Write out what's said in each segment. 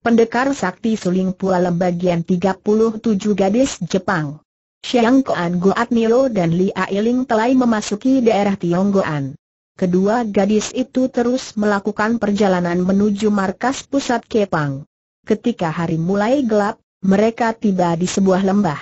Pendekar Sakti Suling Pualem bagian 37 Gadis Jepang Xiang Koan Goat Nio dan Li Ailing telah memasuki daerah Tionggoan Kedua gadis itu terus melakukan perjalanan menuju markas pusat Kepang Ketika hari mulai gelap, mereka tiba di sebuah lembah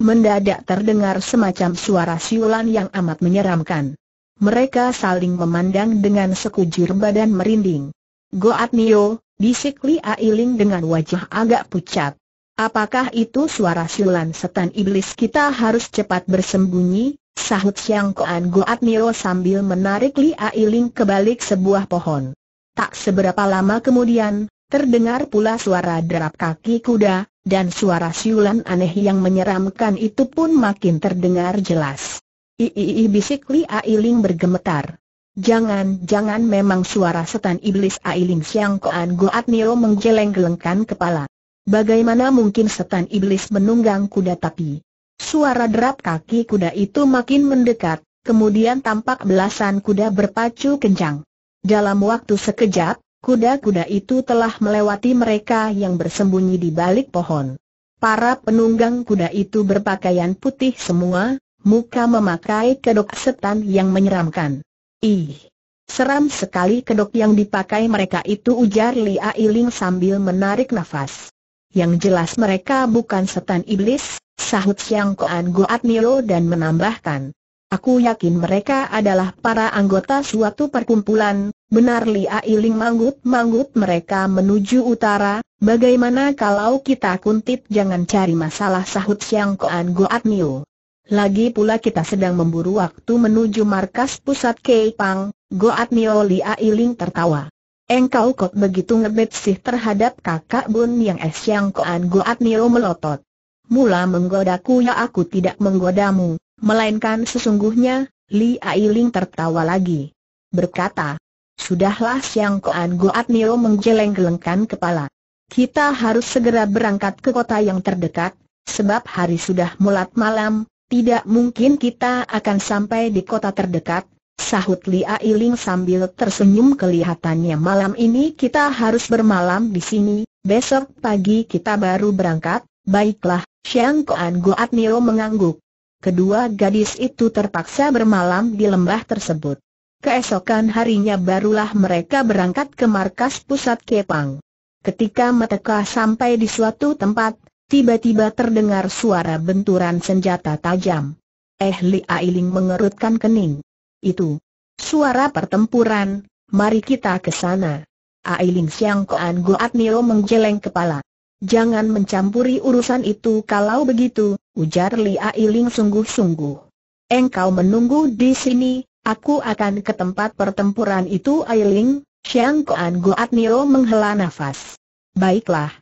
Mendadak terdengar semacam suara siulan yang amat menyeramkan Mereka saling memandang dengan sekujur badan merinding Goat Nio, Bisik Li Ailing dengan wajah agak pucat. Apakah itu suara siulan setan iblis kita harus cepat bersembunyi? Sahut Siang Koan Goat Nio sambil menarik Li Ailing ke balik sebuah pohon. Tak seberapa lama kemudian, terdengar pula suara derap kaki kuda, dan suara siulan aneh yang menyeramkan itu pun makin terdengar jelas. Iii bisik Li Ailing bergemetar. Jangan-jangan memang suara setan iblis Ailing Siang Koan Goat Nio menggeleng-gelengkan kepala. Bagaimana mungkin setan iblis menunggang kuda tapi? Suara derap kaki kuda itu makin mendekat, kemudian tampak belasan kuda berpacu kencang. Dalam waktu sekejap, kuda-kuda itu telah melewati mereka yang bersembunyi di balik pohon. Para penunggang kuda itu berpakaian putih semua, muka memakai kedok setan yang menyeramkan. Ih! Seram sekali kedok yang dipakai mereka itu ujar Lia Iling sambil menarik nafas. Yang jelas mereka bukan setan iblis, sahut Siang Koan Goat Nio dan menambahkan. Aku yakin mereka adalah para anggota suatu perkumpulan, benar Lia Iling manggut-manggut mereka menuju utara, bagaimana kalau kita kuntit jangan cari masalah sahut Siang Koan Goat Nio. Lagi pula kita sedang memburu waktu menuju markas pusat Keipang, Goat Nio Lia tertawa. Engkau kok begitu ngebet sih terhadap kakak bun yang es yang koan Goat Nio melotot. Mula menggodaku ya aku tidak menggodamu, melainkan sesungguhnya, Li Ailing tertawa lagi. Berkata, Sudahlah Siang Koan Goat Nio menggeleng-gelengkan kepala. Kita harus segera berangkat ke kota yang terdekat, sebab hari sudah mulat malam, tidak mungkin kita akan sampai di kota terdekat, sahut Li Ailing sambil tersenyum kelihatannya malam ini kita harus bermalam di sini, besok pagi kita baru berangkat, baiklah, Xiang Koan Goat Nio mengangguk. Kedua gadis itu terpaksa bermalam di lembah tersebut. Keesokan harinya barulah mereka berangkat ke markas pusat Kepang. Ketika mereka sampai di suatu tempat, Tiba-tiba terdengar suara benturan senjata tajam. Eh Li Ailing mengerutkan kening. Itu. Suara pertempuran, mari kita ke sana. Ailing Siang Koan Goat Nio menggeleng kepala. Jangan mencampuri urusan itu kalau begitu, ujar Li Ailing sungguh-sungguh. Engkau menunggu di sini, aku akan ke tempat pertempuran itu Ailing, Siang Koan Goat Nio menghela nafas. Baiklah,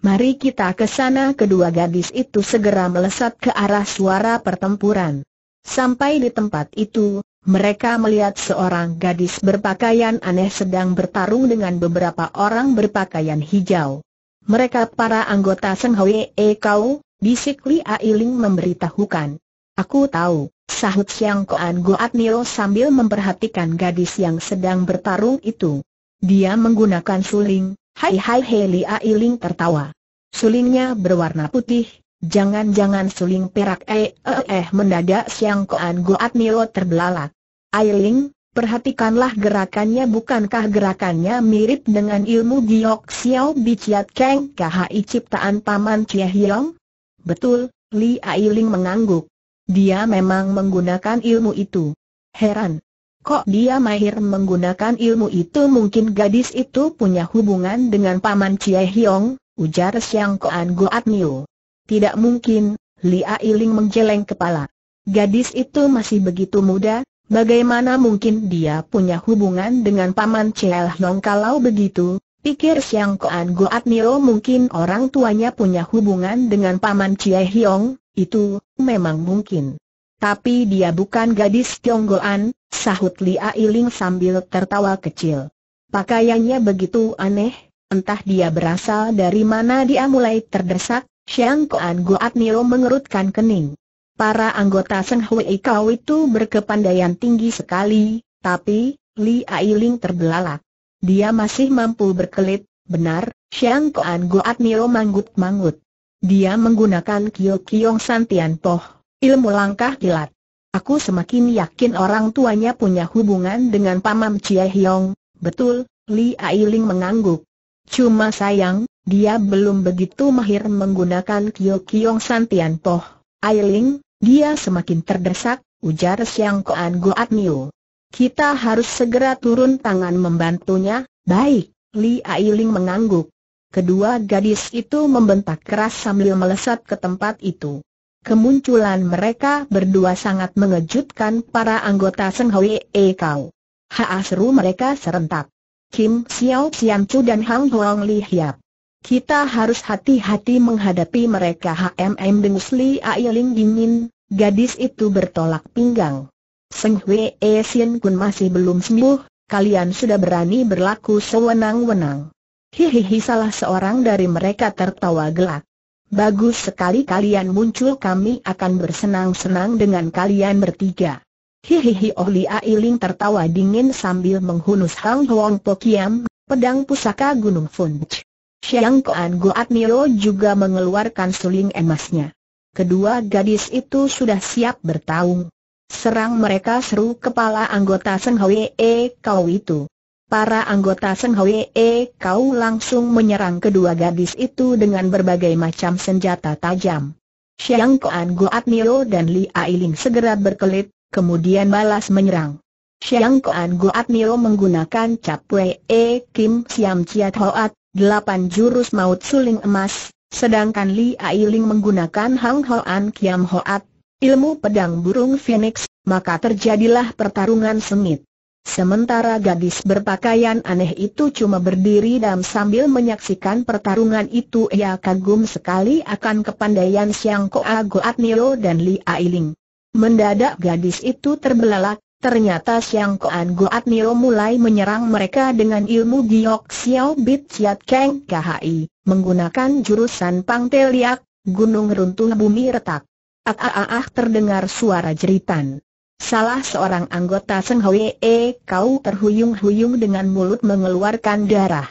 Mari kita ke sana kedua gadis itu segera melesat ke arah suara pertempuran. Sampai di tempat itu, mereka melihat seorang gadis berpakaian aneh sedang bertarung dengan beberapa orang berpakaian hijau. Mereka para anggota Seng E Kau, bisik Li Ailing memberitahukan. Aku tahu, sahut Siang Koan Goat Nio sambil memperhatikan gadis yang sedang bertarung itu. Dia menggunakan suling, Hai hai Heli Iling tertawa. Sulingnya berwarna putih, jangan-jangan suling perak eh eh eh mendadak siang koan goat Nilo terbelalak. Ailing, perhatikanlah gerakannya bukankah gerakannya mirip dengan ilmu giok siau biciat keng KHI ciptaan Paman Chia Hiong? Betul, Li Ailing mengangguk. Dia memang menggunakan ilmu itu. Heran, Kok dia mahir menggunakan ilmu itu mungkin gadis itu punya hubungan dengan Paman Chie Hiong, ujar Siang Koan Goat Niu. Tidak mungkin, Lia Iling menjeleng kepala. Gadis itu masih begitu muda, bagaimana mungkin dia punya hubungan dengan Paman Chie Hiong kalau begitu? Pikir Siang Koan Goat Niu mungkin orang tuanya punya hubungan dengan Paman Chie Hiong, itu memang mungkin. Tapi dia bukan gadis Tionggoan, sahut Li Ailing sambil tertawa kecil. Pakaiannya begitu aneh, entah dia berasal dari mana dia mulai terdesak, Xiang Koan Goat Nio mengerutkan kening. Para anggota Seng Hui Kau itu berkepandaian tinggi sekali, tapi, Li Ailing terbelalak. Dia masih mampu berkelit, benar, Xiang Koan Goat Nio manggut-manggut. Dia menggunakan Kyo Kiong Santian Poh Ilmu langkah kilat. Aku semakin yakin orang tuanya punya hubungan dengan Pamam Chie Hiong, betul, Li Ailing mengangguk. Cuma sayang, dia belum begitu mahir menggunakan Kyo Kiong Santian Poh. Ailing, dia semakin terdesak, ujar Siang Koan Goat Niu. Kita harus segera turun tangan membantunya, baik, Li Ailing mengangguk. Kedua gadis itu membentak keras sambil melesat ke tempat itu. Kemunculan mereka berdua sangat mengejutkan para anggota Seng Hoi E Kau. Haa seru mereka serentak. Kim Xiao Xian Chu dan Hang Huang Li Hiap. Kita harus hati-hati menghadapi mereka HMM Dengus Li Ailing dingin, gadis itu bertolak pinggang. Seng Hwee E Sin Kun masih belum sembuh, kalian sudah berani berlaku sewenang-wenang. Hihihi salah seorang dari mereka tertawa gelak. Bagus sekali kalian muncul kami akan bersenang-senang dengan kalian bertiga. Hihihi Oh Li Ailing tertawa dingin sambil menghunus Hang Huang Po Kiam, pedang pusaka Gunung Funch. Xiang Koan Goat Nio juga mengeluarkan suling emasnya. Kedua gadis itu sudah siap bertaung. Serang mereka seru kepala anggota Seng Hwee Kau itu. Para anggota Seng Hwee kau langsung menyerang kedua gadis itu dengan berbagai macam senjata tajam. Xiang Koan Goat Nio dan Li Ailing segera berkelit, kemudian balas menyerang. Xiang Koan Goat Nio menggunakan Cap Wee Kim Siam Chiat Hoat, delapan jurus maut suling emas, sedangkan Li Ailing menggunakan Hang Hoan Kiam Hoat, ilmu pedang burung phoenix, maka terjadilah pertarungan sengit. Sementara gadis berpakaian aneh itu cuma berdiri dan sambil menyaksikan pertarungan itu ia kagum sekali akan kepandaian Siang Koa Goat Nio dan Li Ailing. Mendadak gadis itu terbelalak, ternyata Siang Koa Goat Nio mulai menyerang mereka dengan ilmu Giyok Xiao Bit Siat Keng KHI, menggunakan jurusan Pang Teliak, Gunung Runtuh Bumi Retak. Ah, ah, ah, ah terdengar suara jeritan. Salah seorang anggota Seng Hwee kau terhuyung-huyung dengan mulut mengeluarkan darah.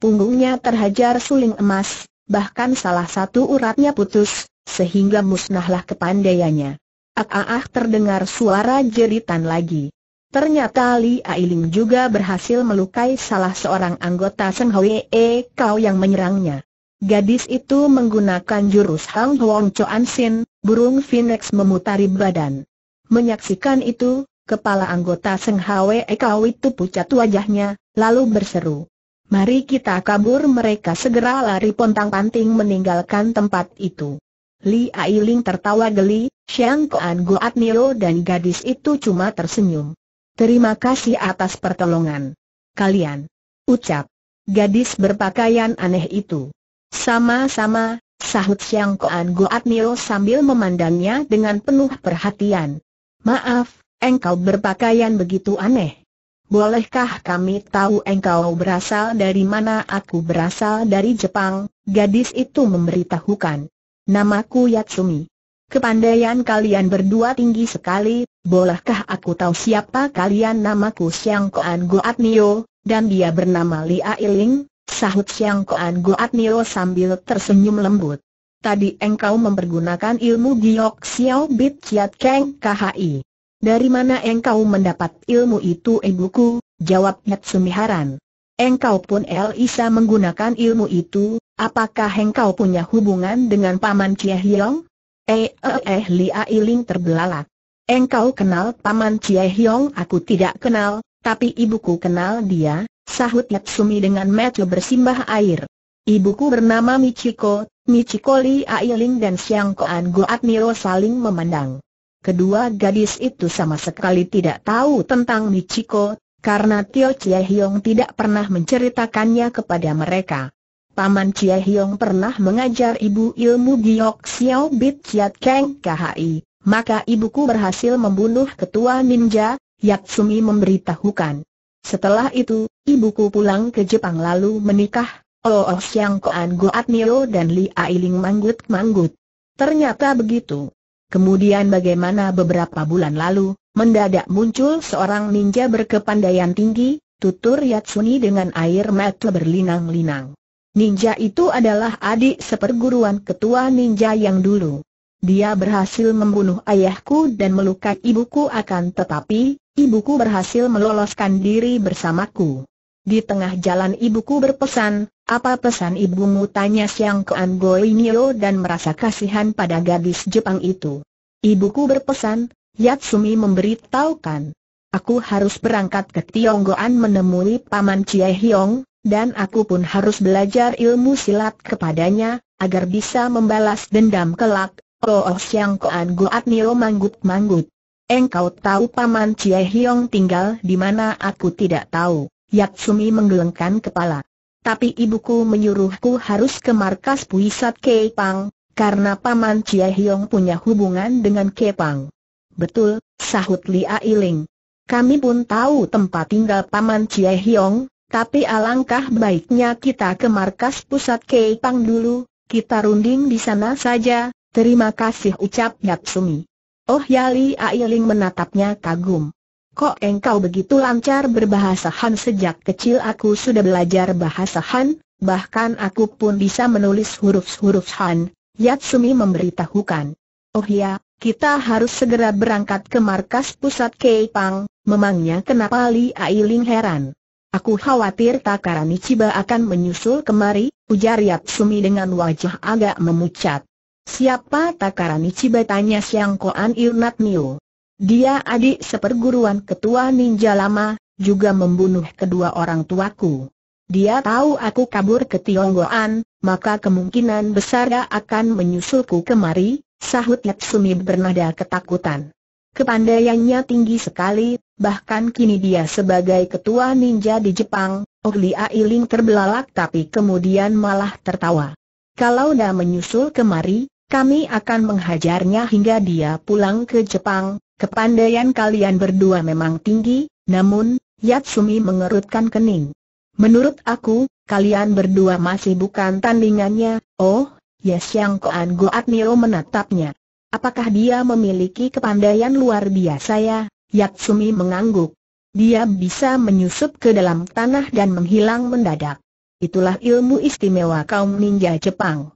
Punggungnya terhajar suling emas, bahkan salah satu uratnya putus, sehingga musnahlah kepandaiannya. Ah, ah, ah terdengar suara jeritan lagi. Ternyata Li Ailing juga berhasil melukai salah seorang anggota Seng Hwee Kau yang menyerangnya. Gadis itu menggunakan jurus Hang Huang Choan Sin, burung Phoenix memutari badan. Menyaksikan itu, kepala anggota Seng Hwe Ekau itu pucat wajahnya, lalu berseru. Mari kita kabur mereka segera lari pontang-panting meninggalkan tempat itu. Li Ailing tertawa geli, Xiang Koan Goat Nio dan gadis itu cuma tersenyum. Terima kasih atas pertolongan. Kalian. Ucap. Gadis berpakaian aneh itu. Sama-sama, sahut Xiang Koan Goat Nio sambil memandangnya dengan penuh perhatian. Maaf, engkau berpakaian begitu aneh. Bolehkah kami tahu engkau berasal dari mana? Aku berasal dari Jepang, gadis itu memberitahukan. Namaku Yatsumi. Kepandaian kalian berdua tinggi sekali, bolehkah aku tahu siapa kalian? Namaku Siang Koan Goat Nio, dan dia bernama Lia Iling, sahut Siang Koan Goat Nio sambil tersenyum lembut tadi engkau mempergunakan ilmu Giok Xiao Bit Chiat Keng KHI. Dari mana engkau mendapat ilmu itu ibuku? Jawab Hatsumi Haran. Engkau pun Elisa menggunakan ilmu itu, apakah engkau punya hubungan dengan Paman Chia Hiong? Eh, eh, eh, Lia Iling terbelalak. Engkau kenal Paman Chia Hiong? Aku tidak kenal, tapi ibuku kenal dia, sahut sumi dengan mata bersimbah air. Ibuku bernama Michiko, Michiko Ailing dan Siangkoan Koan Goat miro saling memandang. Kedua gadis itu sama sekali tidak tahu tentang Michiko, karena Tio Chie Hiong tidak pernah menceritakannya kepada mereka. Paman Chie Hiong pernah mengajar ibu ilmu Giok Xiao Bit Chiat Keng KHI, maka ibuku berhasil membunuh ketua ninja, Yatsumi memberitahukan. Setelah itu, ibuku pulang ke Jepang lalu menikah Oh Oh Siang Koan Goat Nio dan Li Ailing manggut-manggut. Ternyata begitu. Kemudian bagaimana beberapa bulan lalu, mendadak muncul seorang ninja berkepandaian tinggi, tutur Yatsuni dengan air mata berlinang-linang. Ninja itu adalah adik seperguruan ketua ninja yang dulu. Dia berhasil membunuh ayahku dan melukai ibuku akan tetapi, ibuku berhasil meloloskan diri bersamaku. Di tengah jalan ibuku berpesan, apa pesan ibumu tanya Siang Koan Nio dan merasa kasihan pada gadis Jepang itu. Ibuku berpesan, Yatsumi memberitahukan. Aku harus berangkat ke Tionggoan menemui Paman Chie Hiong, dan aku pun harus belajar ilmu silat kepadanya, agar bisa membalas dendam kelak. Oh, oh Siang Koan Nio manggut-manggut. Engkau tahu Paman Chie Hiong tinggal di mana aku tidak tahu. Yatsumi menggelengkan kepala tapi ibuku menyuruhku harus ke markas pusat Kepang, karena Paman Chia Hiong punya hubungan dengan Kepang. Betul, sahut Li Ailing. Kami pun tahu tempat tinggal Paman Chia Hiong, tapi alangkah baiknya kita ke markas pusat Kepang dulu, kita runding di sana saja, terima kasih ucap Sumi. Oh ya Li Ailing menatapnya kagum. Kok engkau begitu lancar berbahasa Han sejak kecil aku sudah belajar bahasa Han, bahkan aku pun bisa menulis huruf-huruf Han, Yatsumi memberitahukan. Oh ya, kita harus segera berangkat ke markas pusat Keipang, memangnya kenapa Li Ailing heran. Aku khawatir Takarani Ciba akan menyusul kemari, ujar Yatsumi dengan wajah agak memucat. Siapa Takarani Ciba tanya Siang Koan Irnat dia adik seperguruan ketua ninja lama, juga membunuh kedua orang tuaku. Dia tahu aku kabur ke Tionggoan, maka kemungkinan besar dia akan menyusulku kemari, sahut Yatsumi bernada ketakutan. Kepandaiannya tinggi sekali, bahkan kini dia sebagai ketua ninja di Jepang, Ogli Ailing terbelalak tapi kemudian malah tertawa. Kalau dia menyusul kemari, kami akan menghajarnya hingga dia pulang ke Jepang, Kepandaian kalian berdua memang tinggi, namun, Yatsumi mengerutkan kening. Menurut aku, kalian berdua masih bukan tandingannya, oh, Yes ya Yang Koan Goat Nio menatapnya. Apakah dia memiliki kepandaian luar biasa ya? Yatsumi mengangguk. Dia bisa menyusup ke dalam tanah dan menghilang mendadak. Itulah ilmu istimewa kaum ninja Jepang.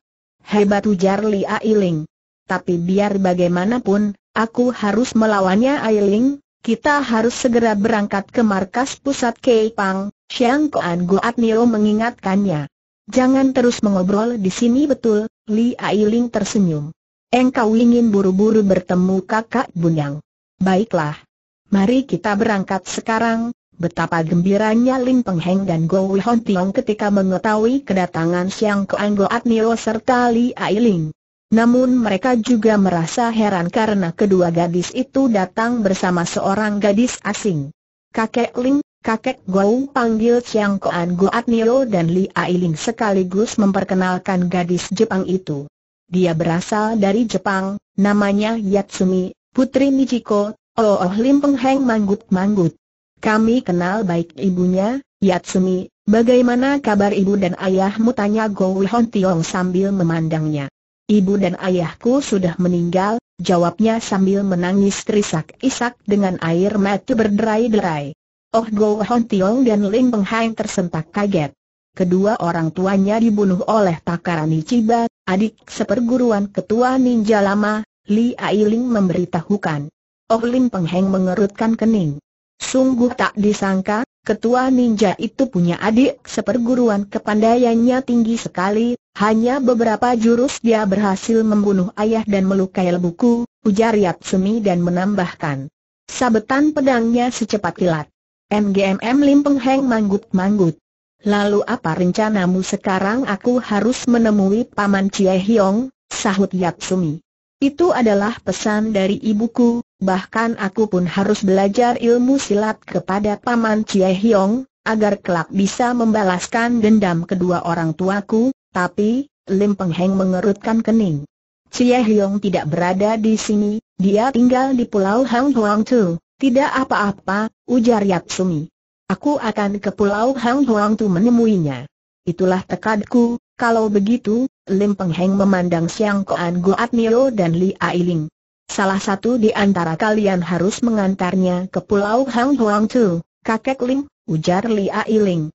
Hebat ujar Li Ailing. Tapi biar bagaimanapun, Aku harus melawannya Ailing, kita harus segera berangkat ke markas pusat Keipang, Xiang Kuan Guat Nio mengingatkannya. Jangan terus mengobrol di sini betul, Li Ailing tersenyum. Engkau ingin buru-buru bertemu kakak Bunyang. Baiklah. Mari kita berangkat sekarang, Betapa gembiranya Lim Peng Heng dan Go Wihon Tiong ketika mengetahui kedatangan Siang Kuan Goat Nio serta Li Ailing. Namun mereka juga merasa heran karena kedua gadis itu datang bersama seorang gadis asing. Kakek Ling, Kakek Gou panggil Chiang Koan Goat Nio dan Li Ailing sekaligus memperkenalkan gadis Jepang itu. Dia berasal dari Jepang, namanya Yatsumi, putri Nijiko. Oh Oh Lim Heng Manggut Manggut. Kami kenal baik ibunya, Yatsumi, bagaimana kabar ibu dan ayahmu tanya Gou Hon Tiong sambil memandangnya ibu dan ayahku sudah meninggal, jawabnya sambil menangis terisak-isak dengan air mata berderai-derai. Oh Go Hon Tiong dan Ling Peng Hang tersentak kaget. Kedua orang tuanya dibunuh oleh Takarani Ichiba, adik seperguruan ketua ninja lama, Li Ailing memberitahukan. Oh Ling Peng Hang mengerutkan kening. Sungguh tak disangka, ketua ninja itu punya adik seperguruan kepandaiannya tinggi sekali, hanya beberapa jurus dia berhasil membunuh ayah dan melukai lebuku, ujar Yaksumi dan menambahkan. Sabetan pedangnya secepat kilat. MGMM Lim Peng Heng manggut-manggut. Lalu apa rencanamu sekarang aku harus menemui Paman Chie Hiong, sahut Yaksumi. Itu adalah pesan dari ibuku, bahkan aku pun harus belajar ilmu silat kepada Paman Chie Hiong, agar kelak bisa membalaskan dendam kedua orang tuaku, tapi, Lim Peng Heng mengerutkan kening. Cie Hiong tidak berada di sini, dia tinggal di Pulau Hang Huang Tu. Tidak apa-apa, ujar Yatsumi. Aku akan ke Pulau Hang Huang Tu menemuinya. Itulah tekadku, kalau begitu, Lim Peng Heng memandang Siang Koan Goat Nio dan Li Ailing. Salah satu di antara kalian harus mengantarnya ke Pulau Hang Huang Tu, kakek Lim, ujar Li Ailing.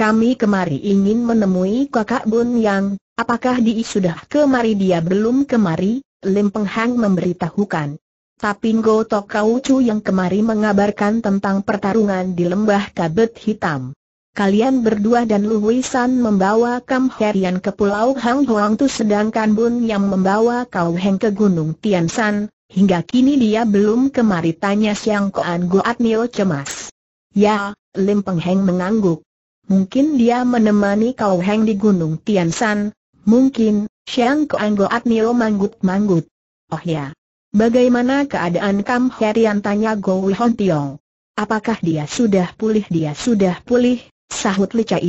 Kami kemari ingin menemui kakak Bun Yang, apakah dia sudah kemari dia belum kemari? Lim Peng Hang memberitahukan. Tapi Ngo Tok Kau Chu yang kemari mengabarkan tentang pertarungan di lembah kabut hitam. Kalian berdua dan Lu San membawa Kam Herian ke Pulau Hang Huang Tu sedangkan Bun yang membawa Kau Heng ke Gunung Tian San, hingga kini dia belum kemari tanya Siang Koan Goat Nio cemas. Ya, Lim Peng Heng mengangguk. Mungkin dia menemani Kau Heng di Gunung Tiansan, mungkin, Siang Keanggoat Nio manggut-manggut. Oh ya. Bagaimana keadaan Kam Herian tanya Go Hon Tiong. Apakah dia sudah pulih? Dia sudah pulih, sahut Li Chai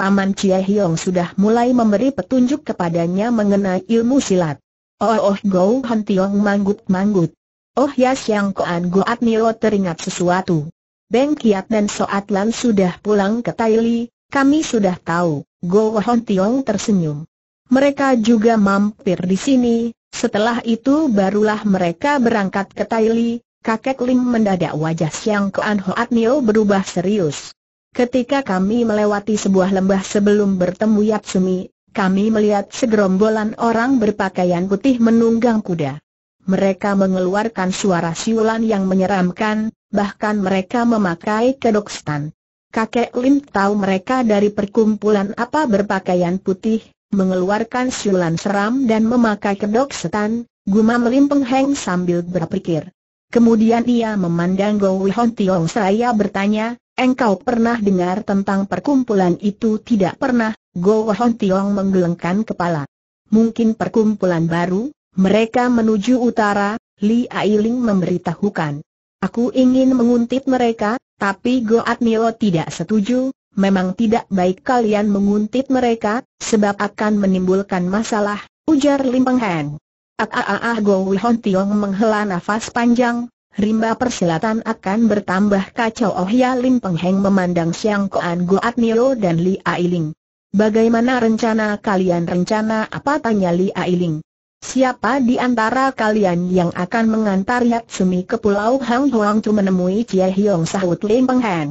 Paman Chia Hiong sudah mulai memberi petunjuk kepadanya mengenai ilmu silat. Oh oh Go Hon Tiong manggut-manggut. Oh ya Siang Keanggoat Nio teringat sesuatu. Beng Kiat dan Soat Lan sudah pulang ke Taili, kami sudah tahu, Go Hon Tiong tersenyum. Mereka juga mampir di sini, setelah itu barulah mereka berangkat ke Taili, kakek Lim mendadak wajah Siang Koan Hoat Nio berubah serius. Ketika kami melewati sebuah lembah sebelum bertemu Yatsumi, kami melihat segerombolan orang berpakaian putih menunggang kuda. Mereka mengeluarkan suara siulan yang menyeramkan, bahkan mereka memakai kedok stan. Kakek Lim tahu mereka dari perkumpulan apa berpakaian putih, mengeluarkan siulan seram dan memakai kedok setan, gumam Lim pengheng Heng sambil berpikir. Kemudian ia memandang Go Wihon Tiong seraya bertanya, engkau pernah dengar tentang perkumpulan itu tidak pernah, Go Wihon Tiong menggelengkan kepala. Mungkin perkumpulan baru, mereka menuju utara, Li Ailing memberitahukan. Aku ingin menguntit mereka, tapi Goat Nilo tidak setuju, memang tidak baik kalian menguntit mereka, sebab akan menimbulkan masalah, ujar Lim Peng Heng. Ah ah ah, ah Go Wihon Tiong menghela nafas panjang, rimba persilatan akan bertambah kacau Oh ya Lim Peng Heng memandang Siang Koan Goat Nilo dan Li Ailing. Bagaimana rencana kalian rencana apa tanya Li Ailing. Siapa di antara kalian yang akan mengantar Sumi ke Pulau Hang Huang Tu menemui Cie Hiong sahut Lim Peng Hang?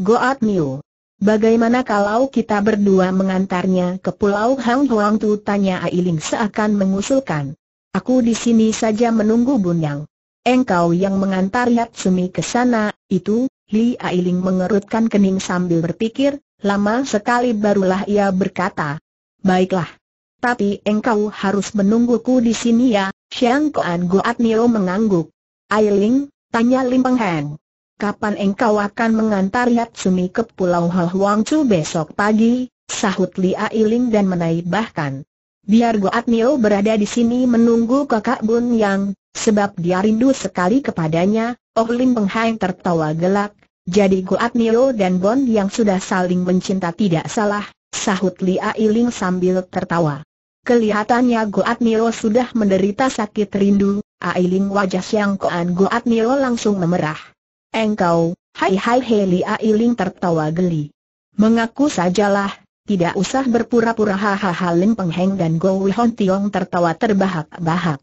Goat Miu. Bagaimana kalau kita berdua mengantarnya ke Pulau Hang Huang Tu tanya Ailing seakan mengusulkan. Aku di sini saja menunggu Bunyang. Engkau yang mengantar Sumi ke sana, itu, Li Ailing mengerutkan kening sambil berpikir, lama sekali barulah ia berkata. Baiklah. Tapi engkau harus menungguku di sini ya, Xiang Kuan Goat Nio mengangguk. Ailing, tanya Lim Peng Heng. Kapan engkau akan mengantar Yatsumi ke Pulau Huang Chu besok pagi? Sahut Li Ailing dan menaibahkan. Biar Guat Nio berada di sini menunggu kakak Bun Yang, sebab dia rindu sekali kepadanya, Oh Lim Peng Heng tertawa gelak, jadi Guat Nio dan Bun Yang sudah saling mencinta tidak salah, sahut Li Ailing sambil tertawa. Kelihatannya Goat Niro sudah menderita sakit rindu, Ailing wajah Siang Koan Goat Niro langsung memerah. Engkau, hai hai Heli Ailing tertawa geli. Mengaku sajalah, tidak usah berpura-pura hahaha Lim Pengheng dan Go Wihon Tiong tertawa terbahak-bahak.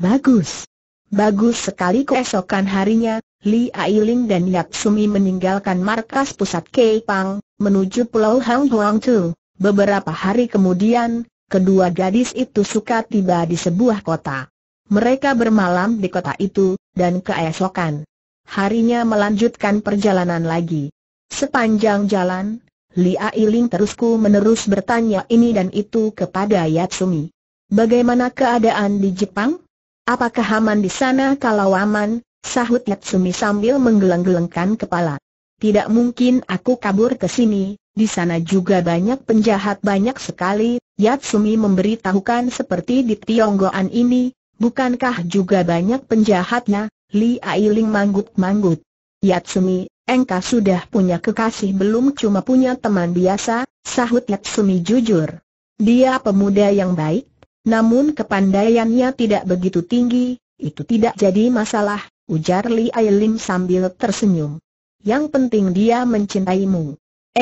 Bagus. Bagus sekali keesokan harinya, Li Ailing dan Yap Sumi meninggalkan markas pusat Keipang, menuju Pulau Hang Huang Tu. Beberapa hari kemudian, kedua gadis itu suka tiba di sebuah kota. Mereka bermalam di kota itu, dan keesokan harinya melanjutkan perjalanan lagi. Sepanjang jalan, Li Ailing terusku menerus bertanya ini dan itu kepada Yatsumi. Bagaimana keadaan di Jepang? Apakah aman di sana kalau aman? Sahut Yatsumi sambil menggeleng-gelengkan kepala. Tidak mungkin aku kabur ke sini, di sana juga banyak penjahat banyak sekali, Yatsumi memberitahukan seperti di Tionggoan ini, bukankah juga banyak penjahatnya, Li Ailing manggut-manggut. Yatsumi, engkau sudah punya kekasih belum cuma punya teman biasa, sahut Yatsumi jujur. Dia pemuda yang baik, namun kepandaiannya tidak begitu tinggi, itu tidak jadi masalah, ujar Li Ailing sambil tersenyum. Yang penting dia mencintaimu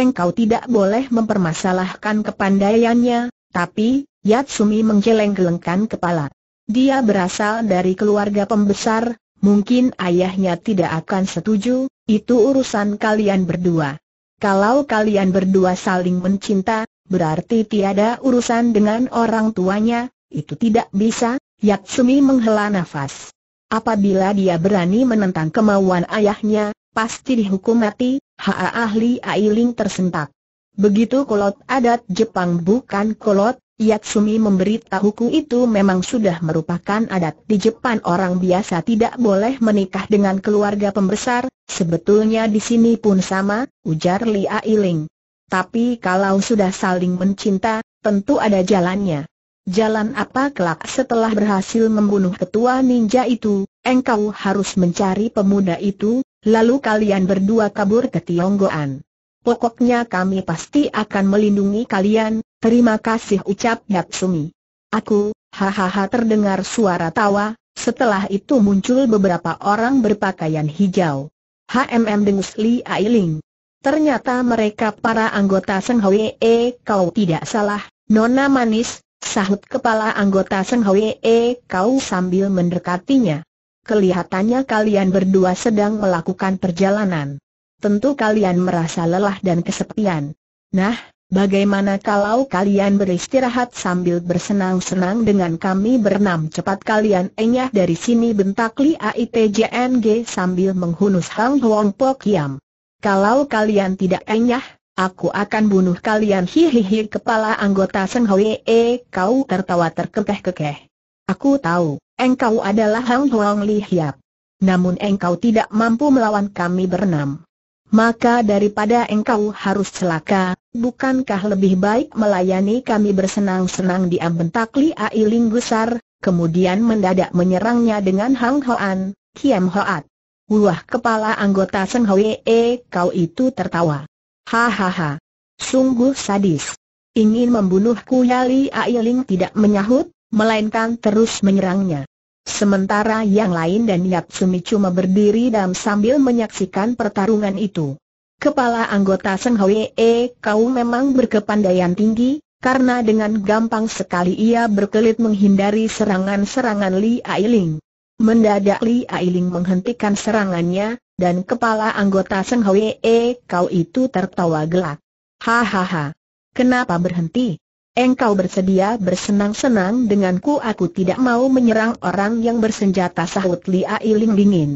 engkau tidak boleh mempermasalahkan kepandaiannya, tapi, Yatsumi menggeleng-gelengkan kepala. Dia berasal dari keluarga pembesar, mungkin ayahnya tidak akan setuju, itu urusan kalian berdua. Kalau kalian berdua saling mencinta, berarti tiada urusan dengan orang tuanya, itu tidak bisa, Yatsumi menghela nafas. Apabila dia berani menentang kemauan ayahnya, pasti dihukum mati, haa ahli Ailing tersentak. Begitu kolot adat Jepang bukan kolot, Yatsumi memberitahuku itu memang sudah merupakan adat di Jepang orang biasa tidak boleh menikah dengan keluarga pembesar, sebetulnya di sini pun sama, ujar Li Ailing. Tapi kalau sudah saling mencinta, tentu ada jalannya. Jalan apa kelak setelah berhasil membunuh ketua ninja itu, engkau harus mencari pemuda itu, lalu kalian berdua kabur ke Tionggoan. Pokoknya kami pasti akan melindungi kalian, terima kasih ucap Yatsumi. Aku, hahaha terdengar suara tawa, setelah itu muncul beberapa orang berpakaian hijau. HMM dengus Li Ailing. Ternyata mereka para anggota Seng Hwee, eh, kau tidak salah, Nona Manis, Sahut kepala anggota Seng Hwee kau sambil mendekatinya. Kelihatannya kalian berdua sedang melakukan perjalanan. Tentu kalian merasa lelah dan kesepian. Nah, bagaimana kalau kalian beristirahat sambil bersenang-senang dengan kami bernam cepat kalian enyah dari sini bentak Li AITJNG sambil menghunus Hang Huang Pok Yam. Kalau kalian tidak enyah, Aku akan bunuh kalian hihihi kepala anggota Seng Hwee eh, kau tertawa terkekeh-kekeh. Aku tahu, engkau adalah Hang Huang Li Hiap. Namun engkau tidak mampu melawan kami berenam. Maka daripada engkau harus celaka, bukankah lebih baik melayani kami bersenang-senang di ambentak Li Ailing Gusar, kemudian mendadak menyerangnya dengan Hang Hoan, Kiam Hoat. Wah kepala anggota Seng Hwee eh, kau itu tertawa. Hahaha. Sungguh sadis. Ingin membunuhku Yali Ailing tidak menyahut, melainkan terus menyerangnya. Sementara yang lain dan Sumi cuma berdiri dan sambil menyaksikan pertarungan itu. Kepala anggota Seng Hwee, eh, kau memang berkepandaian tinggi, karena dengan gampang sekali ia berkelit menghindari serangan-serangan Li Ailing. Mendadak Li Ailing menghentikan serangannya, dan kepala anggota Seng Hwee kau itu tertawa gelak. Hahaha. Kenapa berhenti? Engkau bersedia bersenang-senang denganku aku tidak mau menyerang orang yang bersenjata sahut Li Ailing dingin.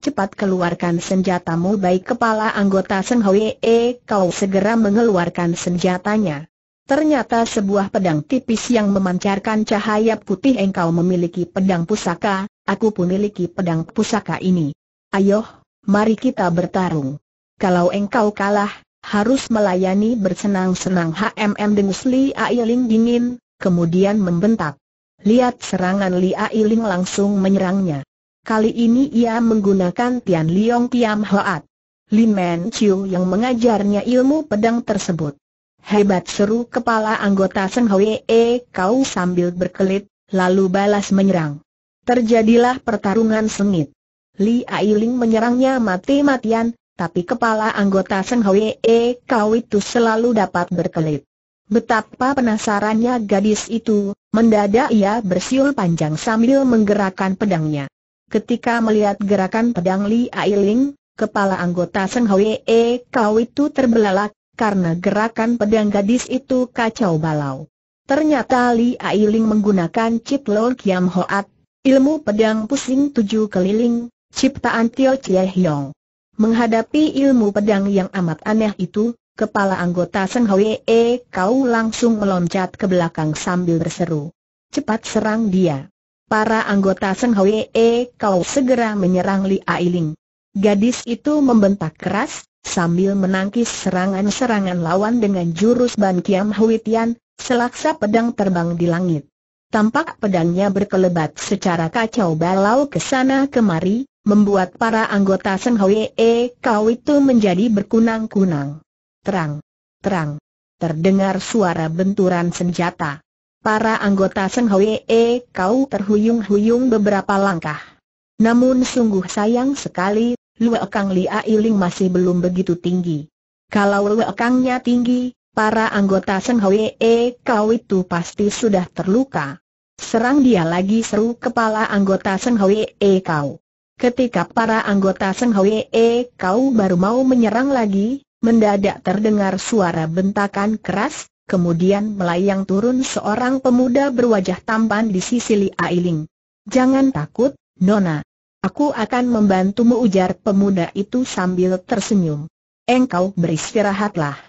Cepat keluarkan senjatamu baik kepala anggota Seng Hwee kau segera mengeluarkan senjatanya. Ternyata sebuah pedang tipis yang memancarkan cahaya putih engkau memiliki pedang pusaka, Aku pun miliki pedang pusaka ini. Ayoh, mari kita bertarung. Kalau engkau kalah, harus melayani bersenang-senang HMM dengus Li Ailing dingin, kemudian membentak. Lihat serangan Li Ailing langsung menyerangnya. Kali ini ia menggunakan Tian Liong Tiam Hoat. Lin Men Chiu yang mengajarnya ilmu pedang tersebut. Hebat seru kepala anggota Seng Hwee kau sambil berkelit, lalu balas menyerang. Terjadilah pertarungan sengit. Li Ailing menyerangnya mati-matian, tapi kepala anggota Seng Hwee Kau itu selalu dapat berkelit. Betapa penasarannya gadis itu, mendadak ia bersiul panjang sambil menggerakkan pedangnya. Ketika melihat gerakan pedang Li Ailing, kepala anggota Seng Hwee Kau itu terbelalak, karena gerakan pedang gadis itu kacau balau. Ternyata Li Ailing menggunakan Chit Lol Kiam Hoat Ilmu pedang pusing tujuh keliling, ciptaan Tio Chie Hyong. Menghadapi ilmu pedang yang amat aneh itu, kepala anggota Seng Hwee Kau langsung meloncat ke belakang sambil berseru. Cepat serang dia. Para anggota Seng Hwee Kau segera menyerang Li Ailing. Gadis itu membentak keras, sambil menangkis serangan-serangan lawan dengan jurus Ban Kiam Huitian, selaksa pedang terbang di langit. Tampak pedangnya berkelebat secara kacau balau ke sana kemari, membuat para anggota Seng Hwee Kau itu menjadi berkunang-kunang. Terang, terang, terdengar suara benturan senjata. Para anggota Seng Hwee Kau terhuyung-huyung beberapa langkah. Namun sungguh sayang sekali, Lue Kang Lia Iling masih belum begitu tinggi. Kalau Lue Kangnya tinggi, para anggota Seng Hwee Kau itu pasti sudah terluka. Serang dia lagi seru kepala anggota Seng E Kau. Ketika para anggota Seng E Kau baru mau menyerang lagi, mendadak terdengar suara bentakan keras, kemudian melayang turun seorang pemuda berwajah tampan di sisi Li Ailing. Jangan takut, Nona. Aku akan membantumu ujar pemuda itu sambil tersenyum. Engkau beristirahatlah.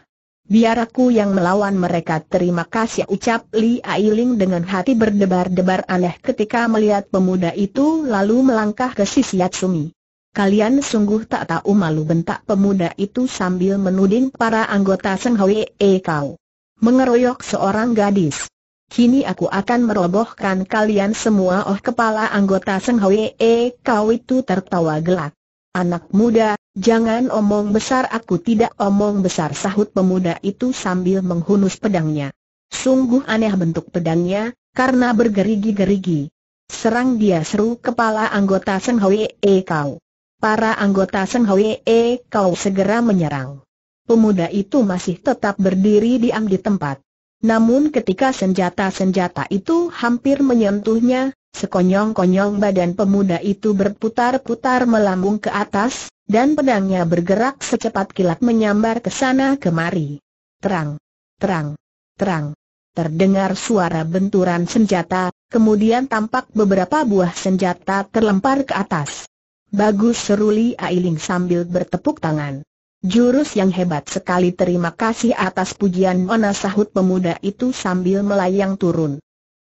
Biar aku yang melawan mereka terima kasih ucap Li Ailing dengan hati berdebar-debar aneh ketika melihat pemuda itu lalu melangkah ke sisi Yatsumi. Kalian sungguh tak tahu malu bentak pemuda itu sambil menuding para anggota Seng Hwee kau. Mengeroyok seorang gadis. Kini aku akan merobohkan kalian semua oh kepala anggota Seng Hwee kau itu tertawa gelak. Anak muda, jangan omong besar aku tidak omong besar sahut pemuda itu sambil menghunus pedangnya. Sungguh aneh bentuk pedangnya, karena bergerigi-gerigi. Serang dia seru kepala anggota Seng Hwee kau. Para anggota Seng Hwee kau segera menyerang. Pemuda itu masih tetap berdiri diam di tempat. Namun ketika senjata-senjata itu hampir menyentuhnya, Sekonyong-konyong badan pemuda itu berputar-putar melambung ke atas, dan pedangnya bergerak secepat kilat menyambar ke sana kemari. Terang, terang, terang. Terdengar suara benturan senjata, kemudian tampak beberapa buah senjata terlempar ke atas. Bagus seruli Ailing sambil bertepuk tangan. Jurus yang hebat sekali terima kasih atas pujian mona sahut pemuda itu sambil melayang turun.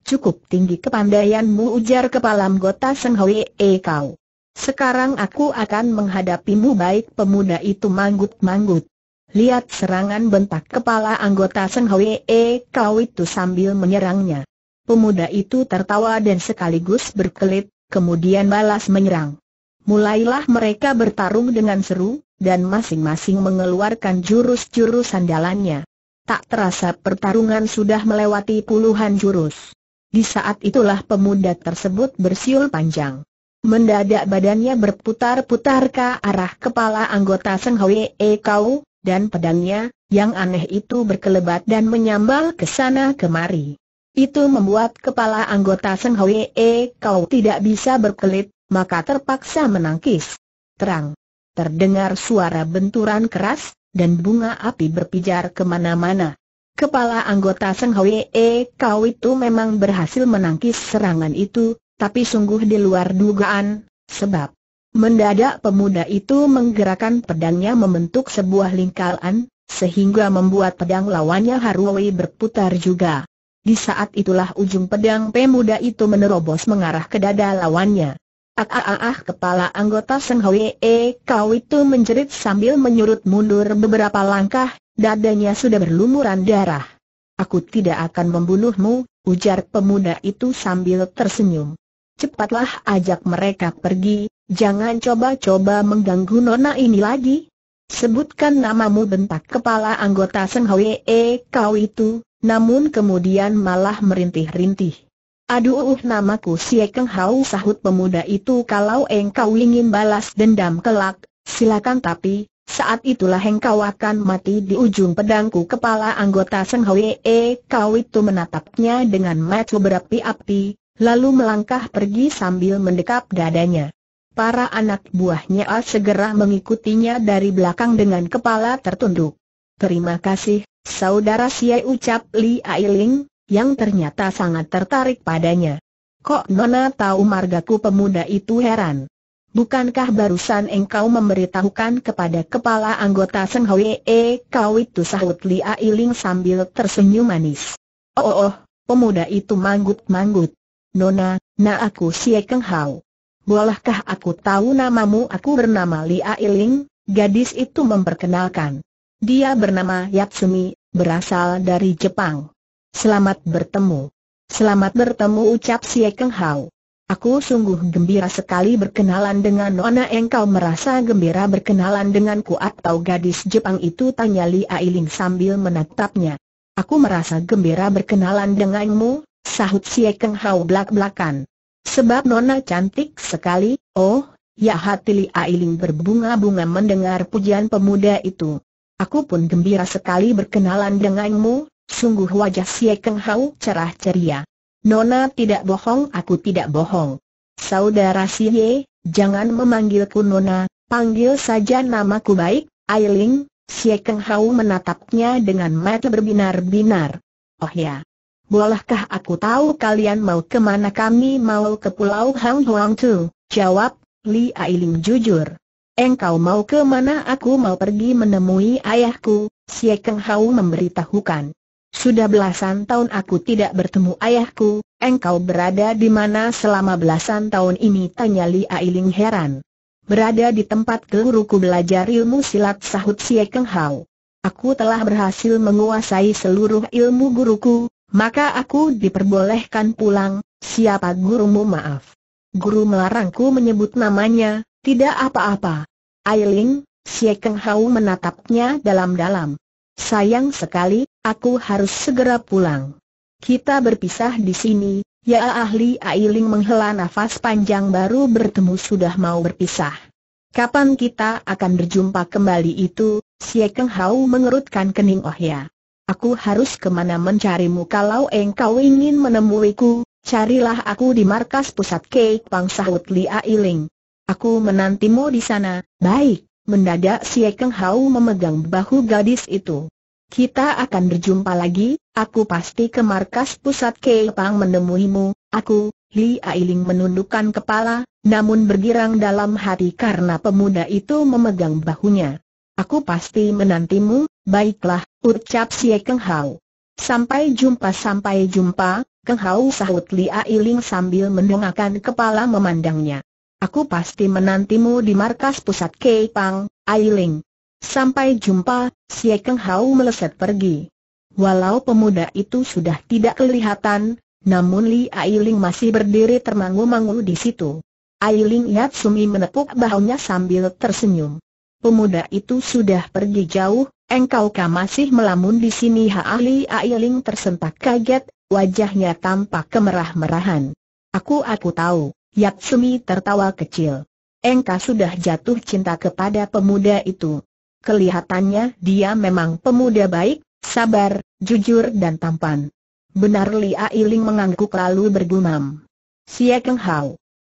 Cukup tinggi kepandaianmu ujar kepala anggota Seng Hwee kau. Sekarang aku akan menghadapimu baik pemuda itu manggut-manggut. Lihat serangan bentak kepala anggota Seng Hwee kau itu sambil menyerangnya. Pemuda itu tertawa dan sekaligus berkelit, kemudian balas menyerang. Mulailah mereka bertarung dengan seru, dan masing-masing mengeluarkan jurus-jurus andalannya. Tak terasa pertarungan sudah melewati puluhan jurus. Di saat itulah pemuda tersebut bersiul panjang. Mendadak badannya berputar-putar ke arah kepala anggota Seng Hwee Kau, dan pedangnya, yang aneh itu berkelebat dan menyambal ke sana kemari. Itu membuat kepala anggota Seng Hwee Kau tidak bisa berkelit, maka terpaksa menangkis. Terang. Terdengar suara benturan keras, dan bunga api berpijar kemana-mana. Kepala anggota Seng Hwee kau itu memang berhasil menangkis serangan itu, tapi sungguh di luar dugaan, sebab mendadak pemuda itu menggerakkan pedangnya membentuk sebuah lingkaran, sehingga membuat pedang lawannya Harwei berputar juga. Di saat itulah ujung pedang pemuda itu menerobos mengarah ke dada lawannya. Ah, ah, ah, ah kepala anggota Seng Hwee kau itu menjerit sambil menyurut mundur beberapa langkah, Dadanya sudah berlumuran darah. Aku tidak akan membunuhmu, ujar pemuda itu sambil tersenyum. Cepatlah ajak mereka pergi, jangan coba-coba mengganggu nona ini lagi. Sebutkan namamu bentak kepala anggota Seng Hwee kau itu, namun kemudian malah merintih-rintih. Aduh namaku si Keng Hau sahut pemuda itu kalau engkau ingin balas dendam kelak, silakan tapi, saat itulah engkau akan mati di ujung pedangku kepala anggota Seng Hwee Kau itu menatapnya dengan mata berapi-api, lalu melangkah pergi sambil mendekap dadanya. Para anak buahnya segera mengikutinya dari belakang dengan kepala tertunduk. Terima kasih, saudara Siai ucap Li Ailing, yang ternyata sangat tertarik padanya. Kok Nona tahu margaku pemuda itu heran? Bukankah barusan engkau memberitahukan kepada kepala anggota Seng Hwee kau itu sahut Li Ailing sambil tersenyum manis? Oh, oh, oh pemuda itu manggut-manggut. Nona, na aku Siakeng Keng Hao. Bolehkah aku tahu namamu? Aku bernama Li Ailing, gadis itu memperkenalkan. Dia bernama Yatsumi, berasal dari Jepang. Selamat bertemu. Selamat bertemu ucap Siakeng Keng Hao. Aku sungguh gembira sekali berkenalan dengan Nona engkau merasa gembira berkenalan denganku atau gadis Jepang itu tanya Li Ailing sambil menatapnya. Aku merasa gembira berkenalan denganmu, sahut si Keng Hao belak-belakan. Sebab Nona cantik sekali, oh, ya hati Li Ailing berbunga-bunga mendengar pujian pemuda itu. Aku pun gembira sekali berkenalan denganmu, sungguh wajah si Keng Hao cerah ceria. Nona tidak bohong, aku tidak bohong. Saudara Siye, jangan memanggilku Nona, panggil saja namaku baik, Ailing, Siakeng Keng Hau menatapnya dengan mata berbinar-binar. Oh ya, bolehkah aku tahu kalian mau kemana kami mau ke Pulau Hang Huang Tu? Jawab, Li Ailing jujur. Engkau mau kemana aku mau pergi menemui ayahku, Siakeng Keng Hau memberitahukan. Sudah belasan tahun aku tidak bertemu ayahku, engkau berada di mana selama belasan tahun ini? Tanya Li Ailing heran. Berada di tempat guruku belajar ilmu silat sahut Sye Keng Hao. Aku telah berhasil menguasai seluruh ilmu guruku, maka aku diperbolehkan pulang, siapa gurumu maaf. Guru melarangku menyebut namanya, tidak apa-apa. Ailing, Sye Keng Hao menatapnya dalam-dalam. Sayang sekali, Aku harus segera pulang. Kita berpisah di sini, ya ahli Ailing menghela nafas panjang baru bertemu sudah mau berpisah. Kapan kita akan berjumpa kembali itu, Sye Keng Hau mengerutkan kening Oh ya. Aku harus kemana mencarimu kalau engkau ingin menemuiku, carilah aku di markas pusat Kek Pang sahut Li Ailing. Aku menantimu di sana, baik, mendadak Sye Keng Hau memegang bahu gadis itu. Kita akan berjumpa lagi, aku pasti ke markas pusat Keipang menemuimu, aku, Li Ailing menundukkan kepala, namun bergirang dalam hati karena pemuda itu memegang bahunya. Aku pasti menantimu, baiklah, ucap Si Keng Hao. Sampai jumpa sampai jumpa, Keng Hao sahut Li Ailing sambil mendongakkan kepala memandangnya. Aku pasti menantimu di markas pusat Keipang, Ailing. Sampai jumpa, Sye Keng Hau meleset pergi. Walau pemuda itu sudah tidak kelihatan, namun Li Ailing masih berdiri termangu-mangu di situ. Ailing Sumi menepuk bahunya sambil tersenyum. Pemuda itu sudah pergi jauh, engkau kah masih melamun di sini Ha, Ali ah, Ailing tersentak kaget, wajahnya tampak kemerah-merahan. Aku aku tahu, Yatsumi tertawa kecil. Engkau sudah jatuh cinta kepada pemuda itu. Kelihatannya dia memang pemuda baik, sabar, jujur dan tampan. Benar Li Ailing mengangguk lalu bergumam. Siakeng Keng Hao.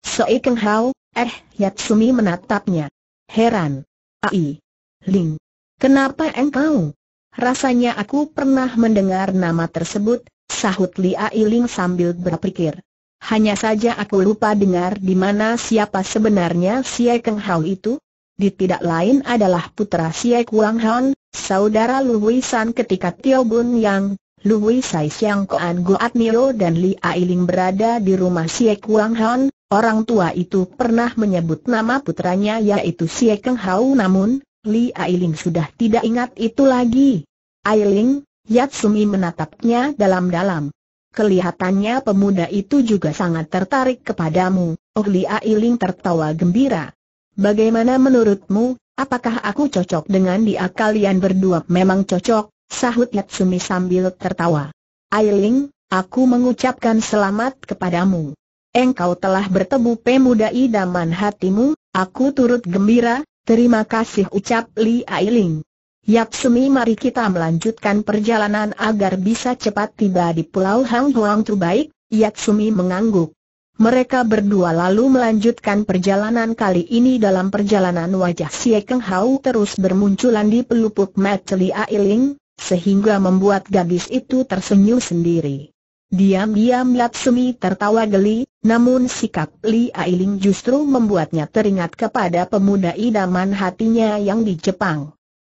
Soe Keng Hao, eh Yatsumi menatapnya. Heran. Ai. Ling. Kenapa engkau? Rasanya aku pernah mendengar nama tersebut, sahut Li Ailing sambil berpikir. Hanya saja aku lupa dengar di mana siapa sebenarnya Siakeng Keng Hao itu, di tidak lain adalah putra Xie Kuang Hon, saudara Lu Hui San ketika Tio Bun Yang, Lu Hui Sai Siang Koan Goat Nio dan Li Ailing berada di rumah Xie Kuang Hon, orang tua itu pernah menyebut nama putranya yaitu Xie Keng Hao namun, Li Ailing sudah tidak ingat itu lagi. Ailing, Yatsumi menatapnya dalam-dalam. Kelihatannya pemuda itu juga sangat tertarik kepadamu, Oh Li Ailing tertawa gembira. Bagaimana menurutmu, apakah aku cocok dengan dia kalian berdua? Memang cocok, sahut Yatsumi sambil tertawa. Ailing, aku mengucapkan selamat kepadamu. Engkau telah bertemu pemuda idaman hatimu, aku turut gembira, terima kasih ucap Li Ailing. Yapsumi mari kita melanjutkan perjalanan agar bisa cepat tiba di Pulau Hang Huang Terbaik, Yatsumi mengangguk. Mereka berdua lalu melanjutkan perjalanan kali ini dalam perjalanan wajah Xie Keng Hau terus bermunculan di pelupuk Mat Ailing, sehingga membuat gadis itu tersenyum sendiri. Diam-diam Latsumi tertawa geli, namun sikap Li Ailing justru membuatnya teringat kepada pemuda idaman hatinya yang di Jepang.